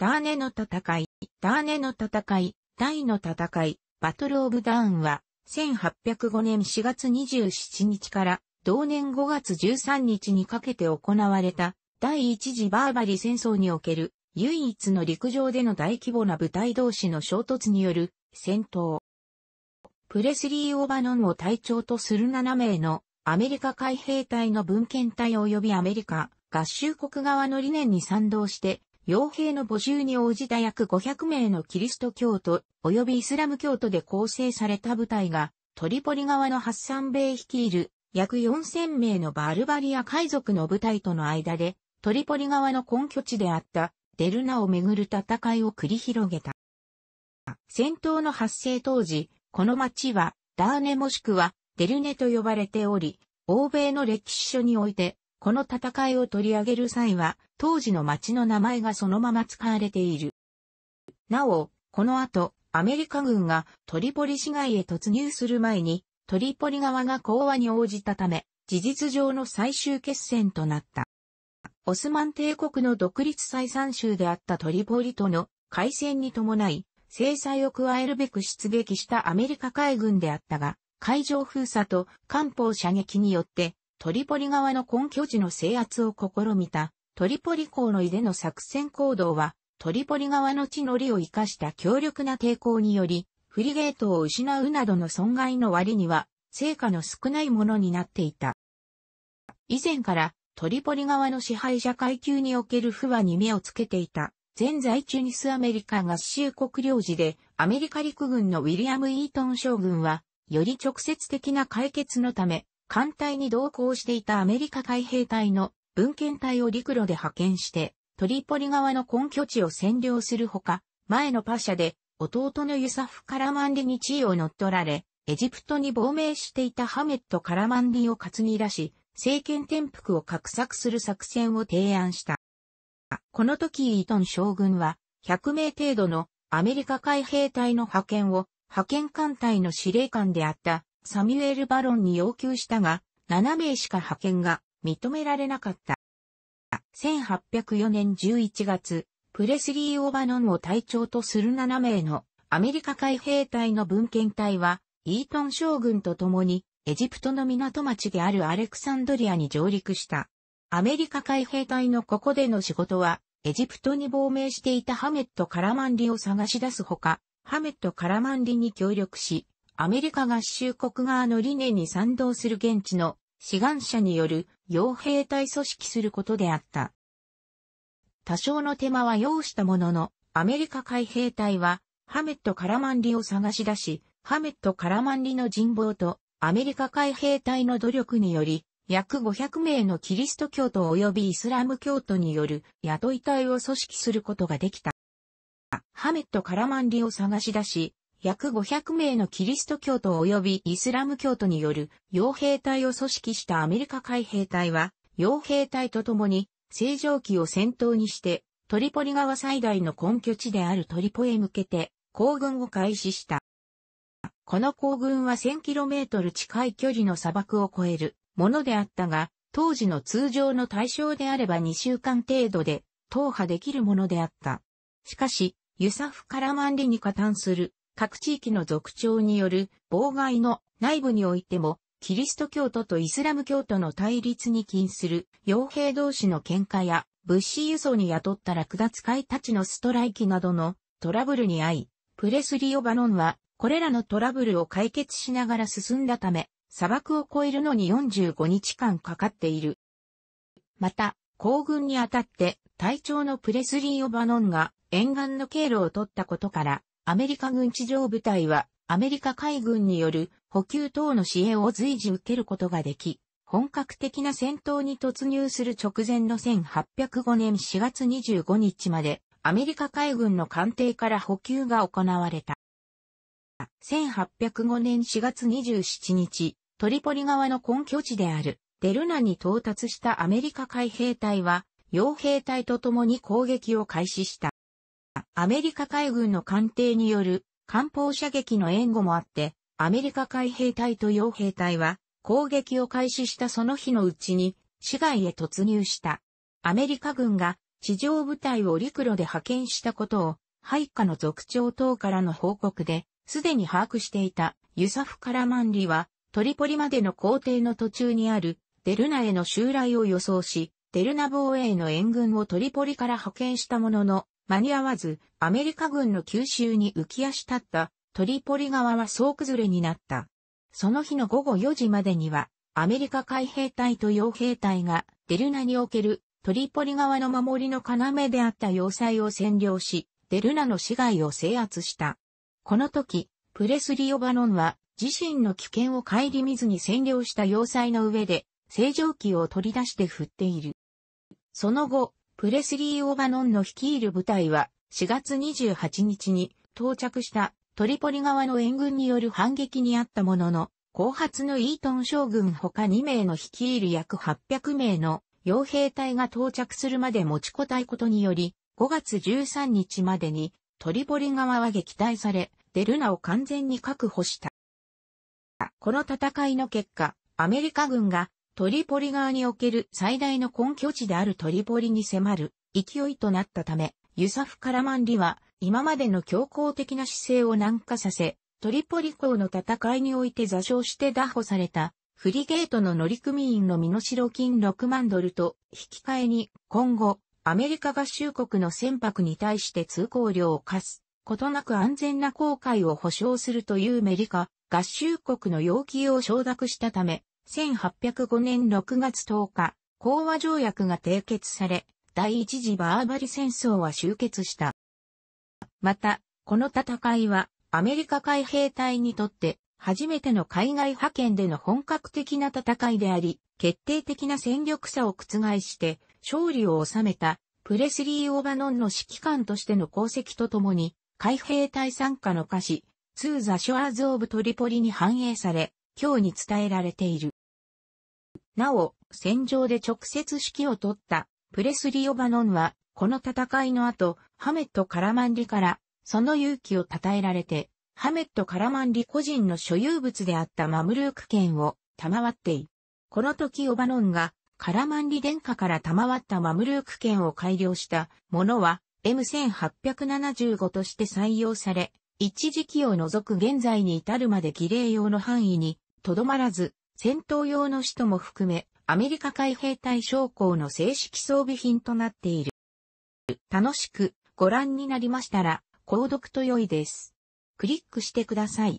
ダーネの戦い、ダーネの戦い、イの戦い、バトルオブダーンは、1805年4月27日から同年5月13日にかけて行われた第一次バーバリ戦争における唯一の陸上での大規模な部隊同士の衝突による戦闘。プレスリー・オバノンを隊長とする7名のアメリカ海兵隊の文献隊及びアメリカ合衆国側の理念に賛同して傭兵の募集に応じた約500名のキリスト教徒及びイスラム教徒で構成された部隊がトリポリ側のハッサンベイ率いる約4000名のバルバリア海賊の部隊との間でトリポリ側の根拠地であったデルナをめぐる戦いを繰り広げた。戦闘の発生当時、この町はダーネもしくはデルネと呼ばれており、欧米の歴史書においてこの戦いを取り上げる際は、当時の町の名前がそのまま使われている。なお、この後、アメリカ軍がトリポリ市街へ突入する前に、トリポリ側が講和に応じたため、事実上の最終決戦となった。オスマン帝国の独立再三州であったトリポリとの開戦に伴い、制裁を加えるべく出撃したアメリカ海軍であったが、海上封鎖と艦砲射撃によってトリポリ側の根拠地の制圧を試みた、トリポリ港の井での作戦行動は、トリポリ側の地の利を生かした強力な抵抗により、フリゲートを失うなどの損害の割には、成果の少ないものになっていた。以前から、トリポリ側の支配者階級における不和に目をつけていた、前在中ュニスアメリカ合衆国領事で、アメリカ陸軍のウィリアム・イートン将軍は、より直接的な解決のため、艦隊に同行していたアメリカ海兵隊の文献隊を陸路で派遣して、トリポリ側の根拠地を占領するほか、前のパシャで弟のユサフ・カラマンディに地位を乗っ取られ、エジプトに亡命していたハメット・カラマンディを担ぎ出し、政権転覆を画策する作戦を提案した。この時イートン将軍は100名程度のアメリカ海兵隊の派遣を派遣艦隊の司令官であったサミュエル・バロンに要求したが、7名しか派遣が認められなかった。1804年11月、プレスリー・オバノンを隊長とする7名のアメリカ海兵隊の文献隊は、イートン将軍と共に、エジプトの港町であるアレクサンドリアに上陸した。アメリカ海兵隊のここでの仕事は、エジプトに亡命していたハメット・カラマンリを探し出すほか、ハメット・カラマンリに協力し、アメリカ合衆国側の理念に賛同する現地の志願者による傭兵隊組織することであった。多少の手間は要したものの、アメリカ海兵隊は、ハメット・カラマンリを探し出し、ハメット・カラマンリの人望と、アメリカ海兵隊の努力により、約500名のキリスト教徒及びイスラム教徒による雇い隊を組織することができた。ハメット・カラマンリを探し出し、約500名のキリスト教徒及びイスラム教徒による傭兵隊を組織したアメリカ海兵隊は、傭兵隊と共に、正常期を先頭にして、トリポリ川最大の根拠地であるトリポへ向けて、行軍を開始した。この行軍は 1000km 近い距離の砂漠を越えるものであったが、当時の通常の対象であれば2週間程度で、踏破できるものであった。しかし、ユサフ・カラマンリに加担する各地域の族長による妨害の内部においても、キリスト教徒とイスラム教徒の対立に近する傭兵同士の喧嘩や物資輸送に雇った落奪会たちのストライキなどのトラブルに遭い、プレスリオ・バノンはこれらのトラブルを解決しながら進んだため、砂漠を越えるのに45日間かかっている。また、行軍にあたって隊長のプレスリー・オバノンが沿岸の経路を取ったことから、アメリカ軍地上部隊は、アメリカ海軍による補給等の支援を随時受けることができ、本格的な戦闘に突入する直前の1805年4月25日まで、アメリカ海軍の艦艇から補給が行われた。1805年4月27日、トリポリ側の根拠地であるデルナに到達したアメリカ海兵隊は、傭兵隊と共に攻撃を開始した。アメリカ海軍の艦艇による艦砲射撃の援護もあって、アメリカ海兵隊と洋兵隊は攻撃を開始したその日のうちに市外へ突入した。アメリカ軍が地上部隊を陸路で派遣したことを配下の族長等からの報告で、すでに把握していたユサフ・カラマンリは、トリポリまでの工程の途中にあるデルナへの襲来を予想し、デルナ防衛の援軍をトリポリから派遣したものの、間に合わず、アメリカ軍の急襲に浮き足立ったトリポリ側は総崩れになった。その日の午後4時までには、アメリカ海兵隊と傭兵隊がデルナにおけるトリポリ側の守りの要であった要塞を占領し、デルナの市街を制圧した。この時、プレスリオ・バノンは自身の危険を顧みずに占領した要塞の上で、正常機を取り出して振っている。その後、プレスリー・オバノンの率いる部隊は4月28日に到着したトリポリ側の援軍による反撃にあったものの、後発のイートン将軍他2名の率いる約800名の傭兵隊が到着するまで持ちこたえことにより、5月13日までにトリポリ側は撃退され、デルナを完全に確保した。この戦いの結果、アメリカ軍がトリポリ側における最大の根拠地であるトリポリに迫る勢いとなったため、ユサフ・カラマンリは今までの強硬的な姿勢を軟化させ、トリポリ港の戦いにおいて座礁して打破されたフリゲートの乗組員の身代金6万ドルと引き換えに今後アメリカ合衆国の船舶に対して通行料を課すことなく安全な航海を保障するというメリカ合衆国の要求を承諾したため1805年6月10日、講和条約が締結され、第一次バーバリ戦争は終結した。また、この戦いはアメリカ海兵隊にとって初めての海外派遣での本格的な戦いであり、決定的な戦力差を覆して勝利を収めたプレスリー・オバノンの指揮官としての功績とともに、海兵隊参加の歌詞、ツー・ザ・ショアーズ・オブ・トリポリに反映され、今日に伝えられている。なお、戦場で直接指揮を取ったプレスリオ・バノンは、この戦いの後、ハメット・カラマンリから、その勇気を称えられて、ハメット・カラマンリ個人の所有物であったマムルーク県を賜ってい。この時オバノンが、カラマンリ殿下から賜ったマムルーク県を改良したものは、M1875 として採用され、一時期を除く現在に至るまで儀礼用の範囲にとどまらず、戦闘用の使途も含め、アメリカ海兵隊将校の正式装備品となっている。楽しくご覧になりましたら、購読と良いです。クリックしてください。